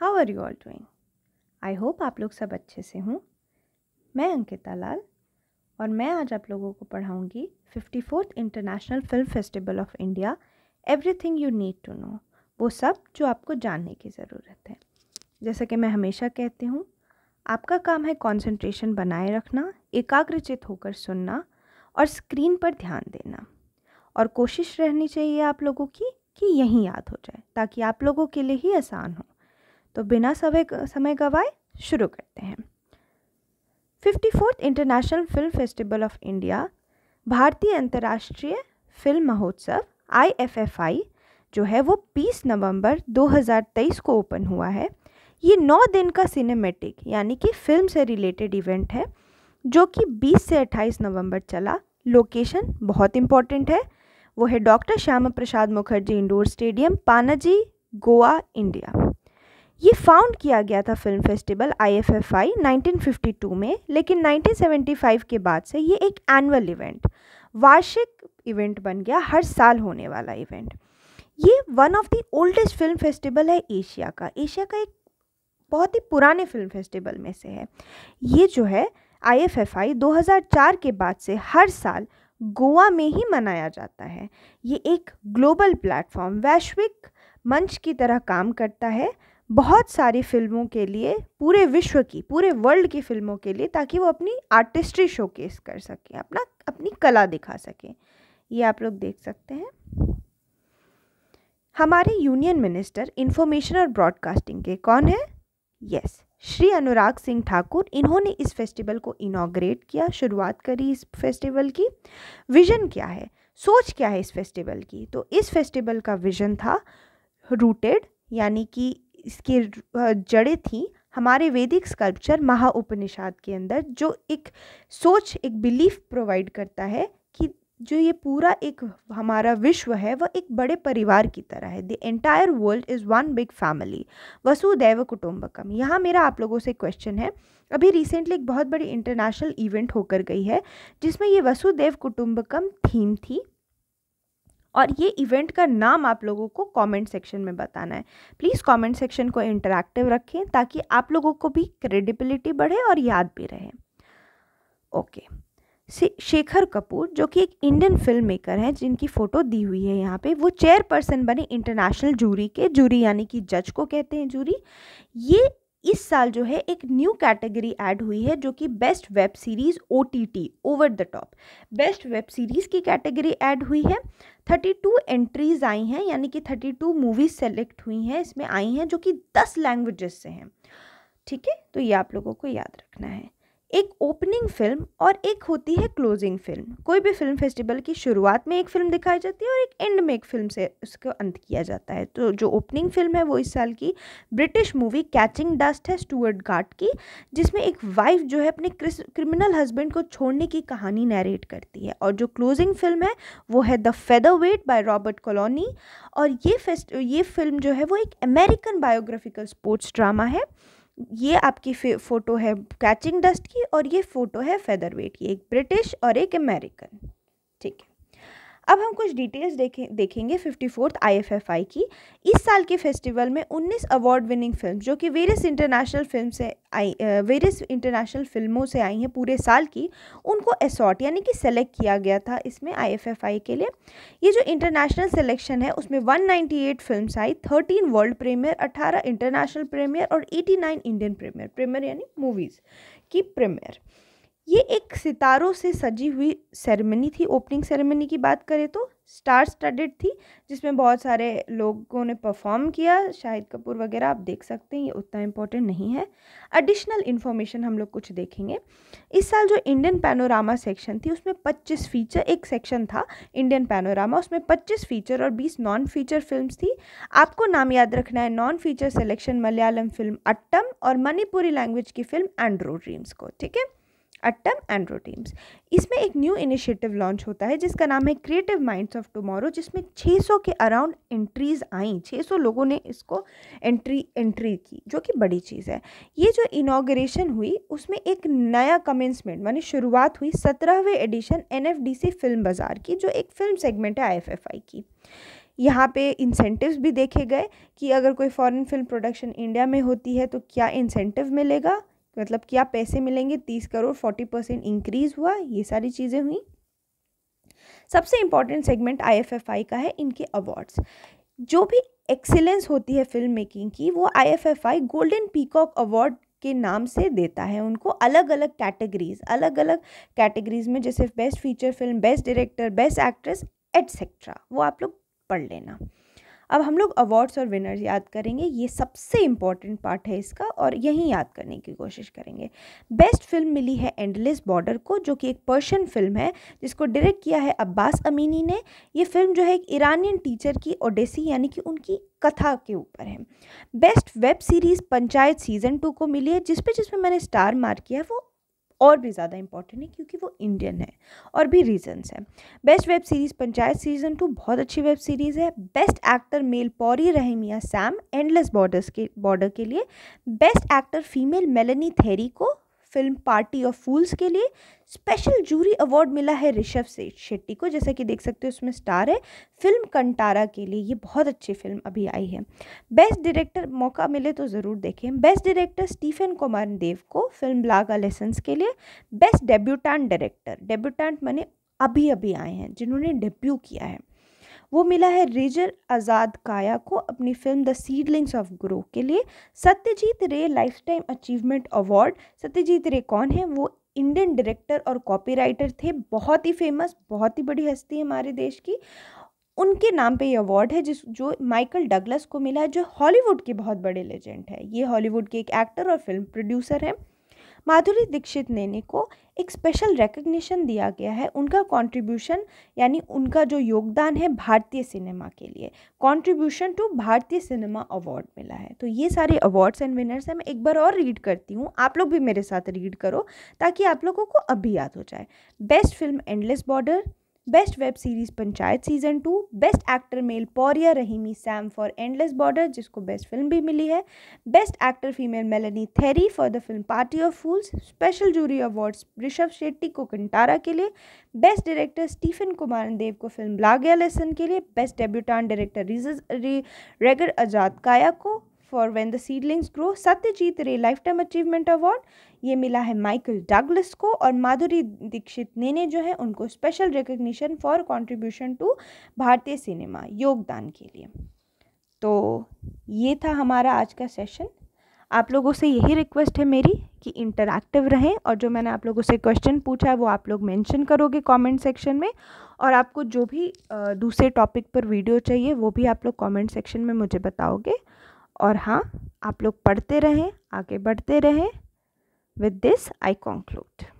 how are you all doing I hope आप लोग सब अच्छे से हूँ मैं अंकिता लाल और मैं आज आप लोगों को पढ़ाऊँगी fifty fourth international film festival of India everything you need to know वो सब जो आपको जानने की ज़रूरत है जैसा कि मैं हमेशा कहती हूँ आपका काम है कॉन्सेंट्रेशन बनाए रखना एकाग्रचित होकर सुनना और स्क्रीन पर ध्यान देना और कोशिश रहनी चाहिए आप लोगों की कि यहीं याद हो जाए ताकि आप लोगों के लिए ही आसान हो तो बिना समय समय गवाए शुरू करते हैं fifty fourth international film festival of India भारतीय अंतर्राष्ट्रीय फिल्म महोत्सव आई जो है वो 20 नवंबर 2023 को ओपन हुआ है ये नौ दिन का सिनेमेटिक यानी कि फिल्म से रिलेटेड इवेंट है जो कि 20 से 28 नवंबर चला लोकेशन बहुत इम्पॉर्टेंट है वो है doctor Shyama Prasad Mukherjee indoor stadium Panaji Goa India ये फाउंड किया गया था फिल्म फेस्टिवल आईएफएफआई 1952 में लेकिन 1975 के बाद से ये एक एनुअल इवेंट वार्षिक इवेंट बन गया हर साल होने वाला इवेंट ये one of the oldest film festival है एशिया का एशिया का एक बहुत ही पुराने फिल्म फेस्टिवल में से है ये जो है आईएफएफआई 2004 के बाद से हर साल गोवा में ही मनाया जाता है ये एक ग्लोबल प्लेटफॉर्म वैश्विक मंच की तरह काम करता है बहुत सारी फिल्मों के लिए पूरे विश्व की पूरे वर्ल्ड की फिल्मों के लिए ताकि वो अपनी आर्टिस्ट्री शोकेस कर सकें अपना अपनी कला दिखा सकें ये आप लोग देख सकते हैं हमारे यूनियन मिनिस्टर इन्फॉर्मेशन और ब्रॉडकास्टिंग के कौन है यस श्री अनुराग सिंह ठाकुर इन्होंने इस फेस्टिवल को इनाग्रेट किया शुरुआत करी इस फेस्टिवल की विजन क्या है सोच क्या है इस फेस्टिवल की तो इस फेस्टिवल का विजन था रूटेड यानी कि इसकी जड़ें थी हमारे वैदिक स्कल्पचर महा उपनिषाद के अंदर जो एक सोच एक बिलीफ प्रोवाइड करता है कि जो ये पूरा एक हमारा विश्व है वह एक बड़े परिवार की तरह है the entire world is one big family वसुदैव कुटुम्बकम यहाँ मेरा आप लोगों से क्वेश्चन है अभी रिसेंटली एक बहुत बड़ी इंटरनेशनल इवेंट होकर गई है जिसमें ये वसुदेव कुटुम्बकम थीम थी और ये इवेंट का नाम आप लोगों को कमेंट सेक्शन में बताना है प्लीज़ कमेंट सेक्शन को इंटरेक्टिव रखें ताकि आप लोगों को भी क्रेडिबिलिटी बढ़े और याद भी रहे ओके शेखर कपूर जो कि एक इंडियन फिल्म मेकर हैं जिनकी फ़ोटो दी हुई है यहाँ पे वो चेयरपर्सन बने इंटरनेशनल जूरी के जूरी यानी कि जज को कहते हैं जूरी ये इस साल जो है एक न्यू कैटेगरी ऐड हुई है जो कि best web series O T T over the top best web series की कैटेगरी ऐड हुई है थर्टी टू एंट्रीज़ आई हैं यानी कि थर्टी टू मूवीज़ सेलेक्ट हुई हैं इसमें आई हैं जो कि दस लैंग्वेजेस से हैं ठीक है तो ये आप लोगों को याद रखना है एक ओपनिंग फिल्म और एक होती है क्लोजिंग फिल्म कोई भी फिल्म फेस्टिवल की शुरुआत में एक फिल्म दिखाई जाती है और एक एंड में एक फिल्म से उसको अंत किया जाता है तो जो ओपनिंग फिल्म है वो इस साल की ब्रिटिश मूवी कैचिंग डस्ट है स्टूअर्ट गार्ड की जिसमें एक वाइफ जो है अपने क्रिमिनल हस्बैंड को छोड़ने की कहानी नैरेट करती है और जो क्लोजिंग फिल्म है वो है the featherweight by Robert Kolodny और ये फेस्ट ये फिल्म जो है वो एक अमेरिकन बायोग्राफिकल स्पोर्ट्स ड्रामा है ये आपकी फ़ोटो है कैचिंग डस्ट की और ये फ़ोटो है फेदर वेट की एक ब्रिटिश और एक अमेरिकन ठीक है अब हम कुछ डिटेल्स देखें देखेंगे फिफ्टी फोर्थ आई की इस साल के फेस्टिवल में 19 अवार्ड विनिंग फिल्म जो कि वेरियस इंटरनेशनल फिल्म से आई वेरियस इंटरनेशनल फिल्मों से आई हैं पूरे साल की उनको एसॉट यानी कि सेलेक्ट किया गया था इसमें आई के लिए ये जो इंटरनेशनल सेलेक्शन है उसमें वन नाइन्टी आई थर्टीन वर्ल्ड प्रीमियर अट्ठारह इंटरनेशनल प्रीमियर और एटी इंडियन प्रीमियर प्रीमियर यानी मूवीज़ की प्रीमियर ये एक सितारों से सजी हुई सेरेमनी थी ओपनिंग सेरेमनी की बात करें तो स्टार स्टडेड थी जिसमें बहुत सारे लोगों ने परफॉर्म किया शाहिद कपूर वगैरह आप देख सकते हैं ये उतना इम्पोर्टेंट नहीं है एडिशनल इन्फॉर्मेशन हम लोग कुछ देखेंगे इस साल जो इंडियन पैनोरामा सेक्शन थी उसमें 25 फीचर एक सेक्शन था इंडियन पैनोरामा उसमें 25 फीचर और 20 नॉन फीचर फिल्म थी आपको नाम याद रखना है non feature selection Malayalam film Aattam और मणिपुरी लैंग्वेज की फिल्म एंड्रो ड्रीम्स को ठीक है अट्टम एंड रोटीम्स इसमें एक न्यू इनिशिएटिव लॉन्च होता है जिसका नाम है क्रिएटिव माइंड्स ऑफ टुमारो जिसमें 600 के अराउंड एंट्रीज आई 600 लोगों ने इसको एंट्री एंट्री की जो कि बड़ी चीज़ है ये जो इनाग्रेशन हुई उसमें एक नया कमेंसमेंट मानी शुरुआत हुई सत्रहवें एडिशन एन फिल्म बाज़ार की जो एक फिल्म सेगमेंट है आई की यहाँ पे इंसेंटिव्स भी देखे गए कि अगर कोई फॉरेन फिल्म प्रोडक्शन इंडिया में होती है तो क्या इंसेंटिव मिलेगा मतलब कि आप पैसे मिलेंगे तीस करोड़ फोर्टी परसेंट इंक्रीज़ हुआ ये सारी चीज़ें हुई सबसे इम्पॉर्टेंट सेगमेंट आईएफएफआई का है इनके अवार्ड्स जो भी एक्सेलेंस होती है फिल्म मेकिंग की वो आईएफएफआई गोल्डन पीकॉक अवार्ड के नाम से देता है उनको अलग अलग कैटेगरीज अलग अलग कैटेगरीज में जैसे best feature film best director best actress etcetera वो आप लोग पढ़ लेना अब हम लोग अवार्ड्स और विनर्स याद करेंगे ये सबसे इम्पॉर्टेंट पार्ट है इसका और यहीं याद करने की कोशिश करेंगे बेस्ट फिल्म मिली है एंडलेस बॉर्डर को जो कि एक पर्शियन फिल्म है जिसको डायरेक्ट किया है अब्बास अमीनी ने ये फिल्म जो है एक ईरानियन टीचर की ओडेसी यानी कि उनकी कथा के ऊपर है best web series Panchayat season two को मिली है जिस पे जिसमें मैंने स्टार मार्क किया है वो और भी ज़्यादा इंपॉर्टेंट है क्योंकि वो इंडियन है और भी रीजन्स हैं best web series Panchayat season two बहुत अच्छी वेब सीरीज़ है best actor male Pouria Rahimi Sam endless borders के बॉर्डर के लिए best actor female Melanie Thierry को फिल्म पार्टी ऑफ फूल्स के लिए स्पेशल जूरी अवार्ड मिला है ऋषभ शेट्टी को जैसा कि देख सकते हो उसमें स्टार है फिल्म कंटारा के लिए ये बहुत अच्छी फिल्म अभी आई है बेस्ट डायरेक्टर मौका मिले तो ज़रूर देखें बेस्ट डायरेक्टर स्टीफन कुमार देव को फिल्म लागा लेसन्स के लिए बेस्ट डेब्यूटान डायरेक्टर डेब्यूटान मैंने अभी अभी आए हैं जिन्होंने डेब्यू किया है वो मिला है रेजर आज़ाद काया को अपनी film the seedlings of grow के लिए Satyajit Ray lifetime achievement award Satyajit Ray कौन है वो इंडियन डायरेक्टर और कॉपीराइटर थे बहुत ही फेमस बहुत ही बड़ी हस्ती हमारे देश की उनके नाम पे ये अवार्ड है जिस जो माइकल डगलस को मिला है जो हॉलीवुड के बहुत बड़े लेजेंड है ये हॉलीवुड के एक एक्टर और फिल्म प्रोड्यूसर हैं माधुरी दीक्षित नेने को एक स्पेशल रिकग्निशन दिया गया है उनका कंट्रीब्यूशन यानी उनका जो योगदान है भारतीय सिनेमा के लिए कंट्रीब्यूशन टू भारतीय सिनेमा अवार्ड मिला है तो ये सारे अवार्ड्स एंड विनर्स हैं मैं एक बार और रीड करती हूँ आप लोग भी मेरे साथ रीड करो ताकि आप लोगों को अभी याद हो जाए best film endless border best web series Panchayat season two best actor male Pouria Rahimi Sam for endless border जिसको बेस्ट फिल्म भी मिली है best actor female Melanie Thierry for the film party of fools special jury awards Rishab Shetty को कंटारा के लिए best director Stephen Kumar देव को film लागया lesson के लिए बेस्ट डेब्यूटान डायरेक्टर रेगर आजाद काया को for when the seedlings grow Satyajit Ray lifetime achievement award ये मिला है माइकल डगलस को और माधुरी दीक्षित ने ने जो है उनको special recognition for contribution to भारतीय सिनेमा योगदान के लिए तो ये था हमारा आज का सेशन आप लोगों से यही रिक्वेस्ट है मेरी कि इंटरैक्टिव रहें और जो मैंने आप लोगों से क्वेश्चन पूछा है वो आप लोग मेंशन करोगे कमेंट सेक्शन में और आपको जो भी दूसरे टॉपिक पर वीडियो चाहिए वो भी आप लोग कमेंट सेक्शन में मुझे बताओगे और हाँ आप लोग पढ़ते रहें आगे बढ़ते रहें विद दिस आई कॉन्क्लूड